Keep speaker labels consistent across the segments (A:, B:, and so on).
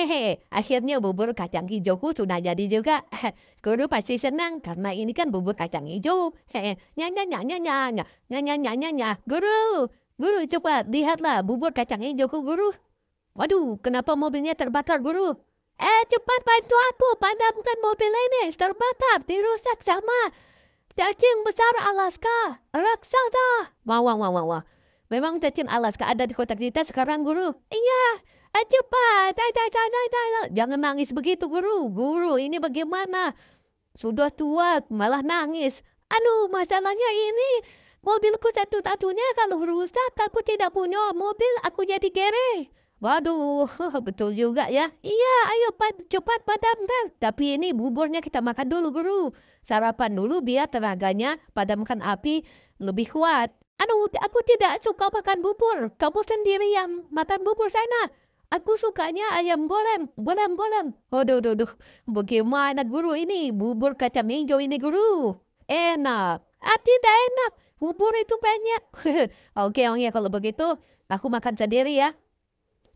A: hehehe, akhirnya bubur kacang hijauku sudah jadi juga. Guru pasti senang karena ini kan bubur kacang hijau. Hehe, nyanya nyanya nyanya nyanya nyanya nyanya. Guru, guru cepat lihatlah bubur kacang hijauku guru. Waduh, kenapa mobilnya terbakar guru? Eh, cepat bantu aku padamkan mobil ini terbakar, dirusak sama cacing besar Alaska, raksasa. Wah, wah, wah, wah, Memang cacing Alaska ada di kotak kita sekarang guru. Iya, Ayo eh, cepat! Ay, Jangan nangis begitu, guru. Guru, ini bagaimana? Sudah tua, malah nangis. Anu, masalahnya ini mobilku satu-satunya kalau rusak, aku tidak punya mobil, aku jadi kere. Waduh, betul juga ya. Iya, ayo pad, cepat padamkan. Tapi ini buburnya kita makan dulu, guru. Sarapan dulu biar tenaganya padamkan api lebih kuat. Anu, aku tidak suka makan bubur. Kamu sendiri yang makan bubur sana. Aku sukanya ayam goreng, goreng, goreng. Aduh, aduh, aduh. Bagaimana guru ini? Bubur kacang hijau ini guru. Enak. Ah, tidak enak. Bubur itu banyak. Oke, okay, ya. Kalau begitu, aku makan sendiri ya.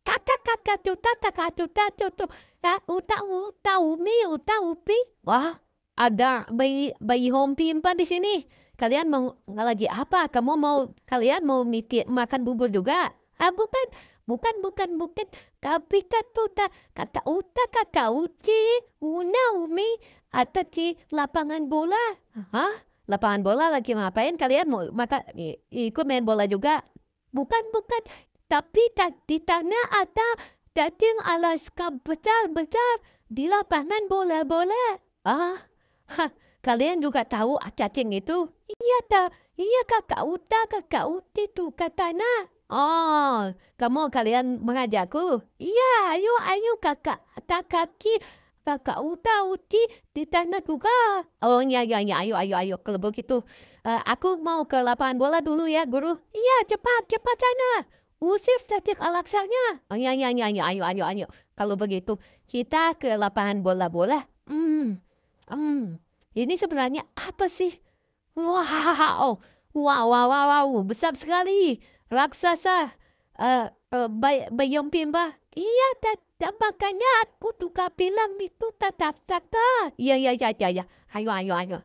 A: Kakak, kakak, tata kakak, tata tuh. Tahu ya, utau, utau, mie utau, pi. Wah, ada bayi, bayi hompi empat di sini. Kalian mau lagi apa? Kamu mau, kalian mau mikir, makan bubur juga? Ah, bukan. Bukan, bukan, bukan. tapi kat puta kata uta kata uti una umi atati lapangan bola hah lapangan bola lagi ngapain kalian mau mata ikut main bola juga bukan bukan tapi tak di tanah atau datang alas kap besar besar di lapangan bola bola ah ha, kalian juga tahu cacing itu iya tak iya kakak uta kakak uti tu kata nak Oh, kamu kalian mengajakku? Iya, ayo, ayo kakak, tak kaki kakak uta uti di tanah juga. Oh, iya, iya, iya, ayo, ayo, ayo, kalau begitu. Uh, aku mau ke lapangan bola dulu ya, guru. Iya, cepat, cepat sana. Usir statik alaksanya. Oh, iya, iya, iya, iya, ayo, ayo, ayo. Kalau begitu, kita ke lapangan bola-bola. Hmm, hmm. Ini sebenarnya apa sih? Wow, Wow, wow, wow, wow, besar sekali. Raksasa. Uh, eh, uh, eh, bay, bayang pimba. Iya, tak, tak makanya aku tukar film itu tak, tak, tak, tak. Iya, iya, iya, iya, iya. Ayo, ayo, ayo.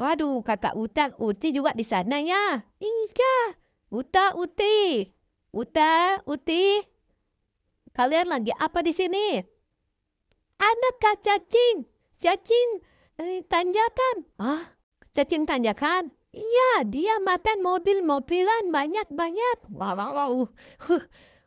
A: aduh kakak Utan, Uti juga di sana ya. Iya. Uta, Uti. Uta, Uti. Kalian lagi apa di sini? Anak Kak Cacing. Cacing. Eh, tanjakan. Hah? Cacing tanjakan? Iya, dia makan mobil-mobilan banyak-banyak. Wow, wow, wow. Huh,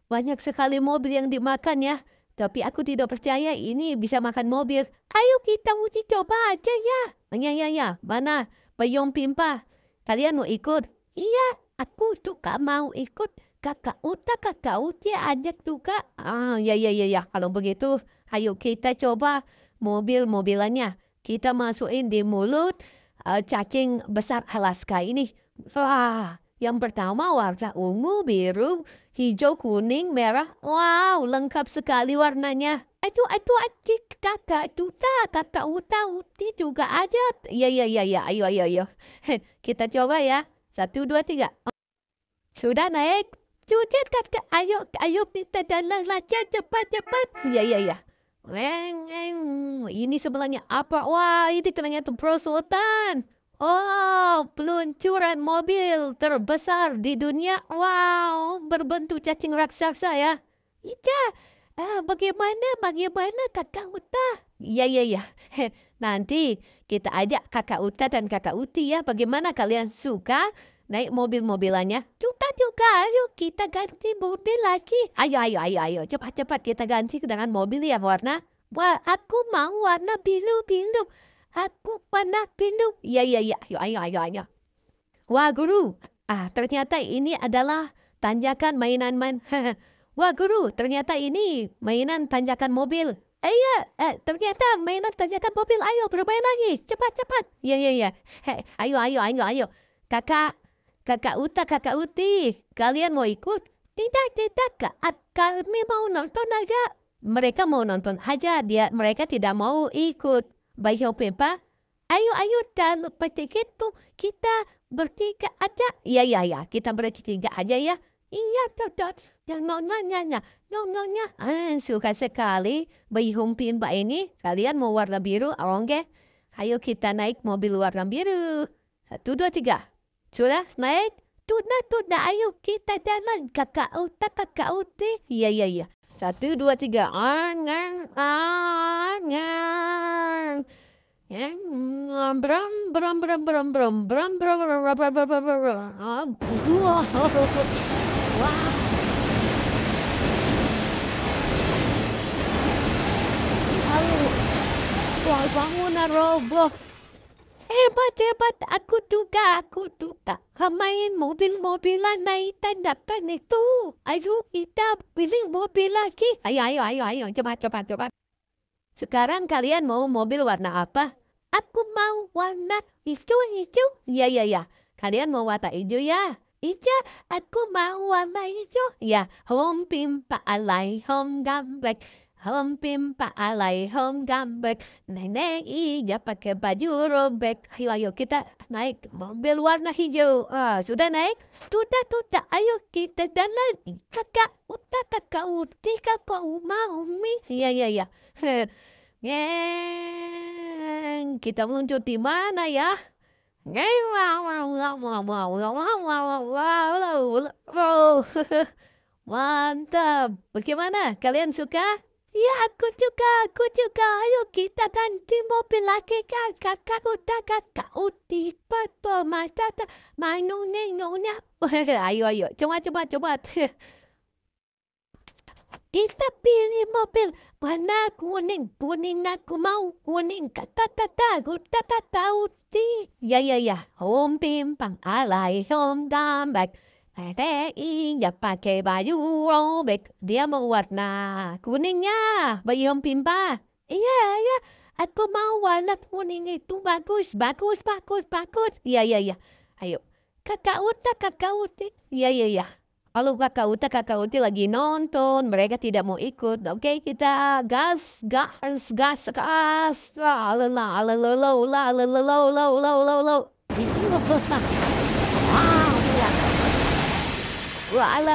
A: banyak sekali mobil yang dimakan ya. Tapi aku tidak percaya ini bisa makan mobil. Ayo kita uji coba aja ya. Ya, ya, ya. Mana? Payung pimpa. Kalian mau ikut? Iya, aku juga mau ikut. Kakak Uta, kakak Uti ajak juga. Ah, ya, ya, ya, ya. Kalau begitu, ayo kita coba mobil-mobilannya. Kita masukin di mulut, uh, cacing besar Alaska ini. Wah, yang pertama warna ungu, biru, hijau, kuning, merah. Wow, lengkap sekali warnanya. Itu itu adik kakak duta, kakak uta uti juga ada. Ya ya ya ya, ayo ayo ayo. Kita coba ya. Satu dua tiga. Sudah naik. Sudah kakak, ayo ayo kita jalan cepat cepat. Ya ya ya. Eng, eng, ini sebelahnya apa? Wah, ini ternyata perosotan. Oh, peluncuran mobil terbesar di dunia. Wow, berbentuk cacing raksasa ya. Ica, ah, eh, bagaimana, bagaimana kakak Uta? Ya, ya, ya. Nanti kita ajak kakak Uta dan kakak Uti ya. Bagaimana kalian suka? naik mobil-mobilannya. Juga juga, ayo kita ganti mobil lagi. Ayo, ayo, ayo, ayo, cepat-cepat kita ganti dengan mobil yang warna. Wah, aku mau warna biru-biru. Aku warna biru. Ya, ya, ya, ayo, ayo, ayo, ayo. Wah, guru. Ah, ternyata ini adalah tanjakan mainan main. Wah, guru, ternyata ini mainan tanjakan mobil. Ayo. Eh, iya, eh, ternyata mainan tanjakan mobil. Ayo, bermain lagi. Cepat, cepat. Ya, ya, ya. Hey, ayo, ayo, ayo, ayo. Kakak, Kakak Uta, kakak Uti, kalian mau ikut? Tidak, tidak, kak. Kami mau nonton aja. Mereka mau nonton aja, dia mereka tidak mau ikut. Baik, Pak. Ayo, ayo, dan petiket tuh kita bertiga aja. Iya, iya, iya. Kita bertiga aja ya. Iya, dot, Dan nanya. nonanya. nononnya. Ah, suka sekali. Bayi Humpin, Pak ini. Kalian mau warna biru, oke? Ayo kita naik mobil warna biru. Satu, dua, tiga. Sudah, Tuna, tuna, ayo kita jalan kakak uta, kakak uti. Iya, iya, iya. Satu, dua, tiga. Angan, angan. Bram, bram, bram, bram, bram, bram, bram, bram, bram, bram, bram, bram, bram, Bangunan roboh Hebat, hebat. Aku duga, aku duga. Kemarin mobil-mobilan naikkan dapat itu. Ayo kita pilih mobil lagi. Ayo, ayo, ayo, ayo. Cepat, cepat, cepat. Sekarang kalian mau mobil warna apa? Aku mau warna hijau, hijau. Ya, ya, ya. Kalian mau warna hijau ya? Iya. aku mau warna hijau. Ya, home pimpa alai, home gamblek pim pa alai home gambek nenek neng pakai baju robek Ayo ayo kita naik mobil warna hijau ah, Sudah naik? Tuda tuda ayo kita jalan Kakak uta kakak uti kakak mau mi Iya iya iya Ngeng Kita meluncur di mana ya? Ngeng Mantap Bagaimana kalian suka? Iya aku juga, aku juga. Ayo kita ganti mobil lagi kakak. Kakak udah kakak uti papa mata manu nengoknya. ayo ayo, coba coba coba. kita pilih mobil warna kuning kuning aku mau kuning kata tata kata tata uti. Ya ya ya, home pimpang alai home dambak ya pakai baju robek, dia mau warna kuningnya, bayam pimpa. Iya, iya, aku mau warna kuning itu bagus, bagus, bagus, bagus. Iya, iya, iya. Ayo, kakak Uta, kakak Uti. Iya, iya, iya. Kalau kakak Uta, kakak Uti lagi nonton, mereka tidak mau ikut. Oke, okay, kita gas, gas, gas, gas. La la la la la la la la la la la la la la وعلى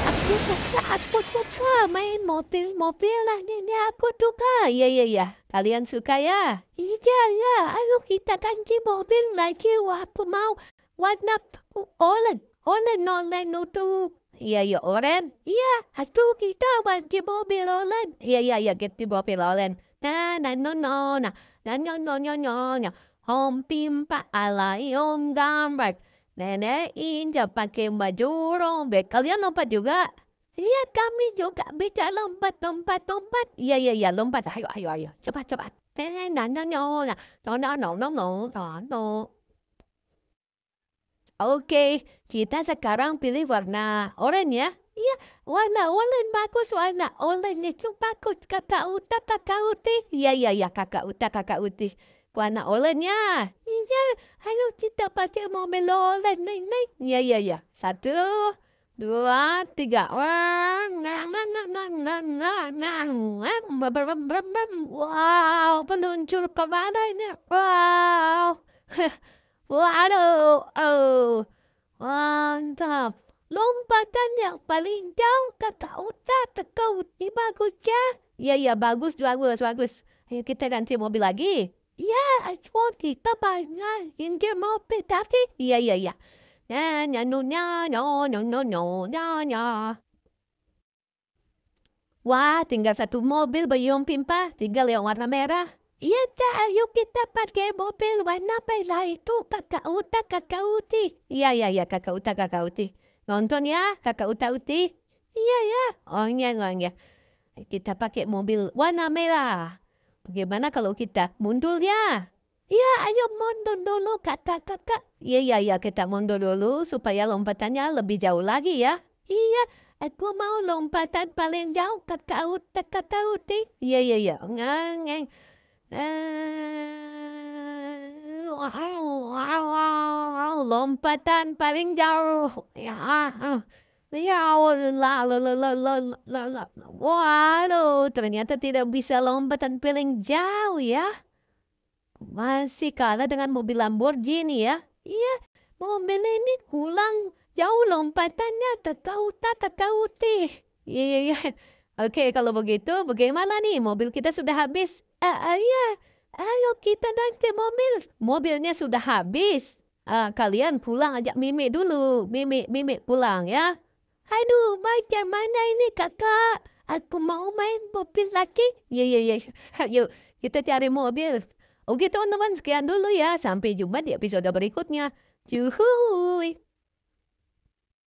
A: aku suka, aku suka main mobil ini aku suka. Ya ya ya, kalian suka ya? Iya ya, ayo kita ganti mobil lagi. Wah, mau warna oled, oled nolen itu. Iya ya oren. Iya, aku kita ganti mobil oled. Iya ya ya ganti mobil oled. Nah, nah, no, no, nah, nah, no, no, no, no, no. Om pimpa alai om Gambar. Nenek Inja pakai baju robek. Kalian lompat juga? Iya kami juga bisa lompat, lompat, lompat. Iya, iya, iya lompat. Ayo, ayo, ayo. Cepat, cepat. Oke, kita sekarang pilih warna oranye ya. Iya, warna oranye bagus, warna oranye itu bagus. Kakak Uta, kakak Uti. Iya, iya, iya, kakak Uta, kakak Uti warna oranye. Iya, ayo kita pakai mobil oranye. Nih, nih. Iya, iya, iya. Satu, dua, tiga. Wow, ke mana ini? Wow. Waduh, oh. mantap. Lompatan yang paling jauh ke kota ini bagus ya? Iya, iya, bagus, bagus, bagus. Ayo kita ganti mobil lagi. Ya, I want it. Bye bye. tapi you can get more bit daddy. Yeah, yeah, yeah. Yeah, yeah, no, ya, no, no, no, no, ya, ya. Wah, tinggal satu mobil belum pimpa. tinggal yang warna merah. Iya, tak, ayo kita pakai mobil warna merah itu, kakak Uta, kakak Uti. Iya, iya, iya, kakak Uta, kakak Uti. Nonton ya, kakak Uta Uti. Iya, ya, oh, iya, oh, iya. Kita pakai mobil warna merah. Bagaimana kalau kita mundur ya? Ya, ayo mundur dulu kakak-kakak. Iya, iya, ya, kita mundur dulu supaya lompatannya lebih jauh lagi ya. Iya, aku mau lompatan paling jauh ke kaut, ke kaut. Iya, iya, iya. Ngeng, ngeng. Eh, lompatan paling jauh. Ya, Ya, la, la, la, la, la, la, la. Waduh, ternyata tidak bisa lompatan piling jauh ya. Masih kalah dengan mobil Lamborghini ya. Iya, mobil ini kurang jauh lompatannya terkauta terkauti. Iya, iya, iya. Oke, kalau begitu bagaimana nih? Mobil kita sudah habis. Ah, uh, iya. Ayo kita naik ke mobil. Mobilnya sudah habis. Uh, kalian pulang ajak Mimi dulu. Mimi, Mimi pulang ya aduh macam mana ini kakak? Aku mau main mobil lagi. Ya, ya, ya. Yuk, kita cari mobil. Oke teman-teman, sekian dulu ya. Sampai jumpa di episode berikutnya. Juhuuu.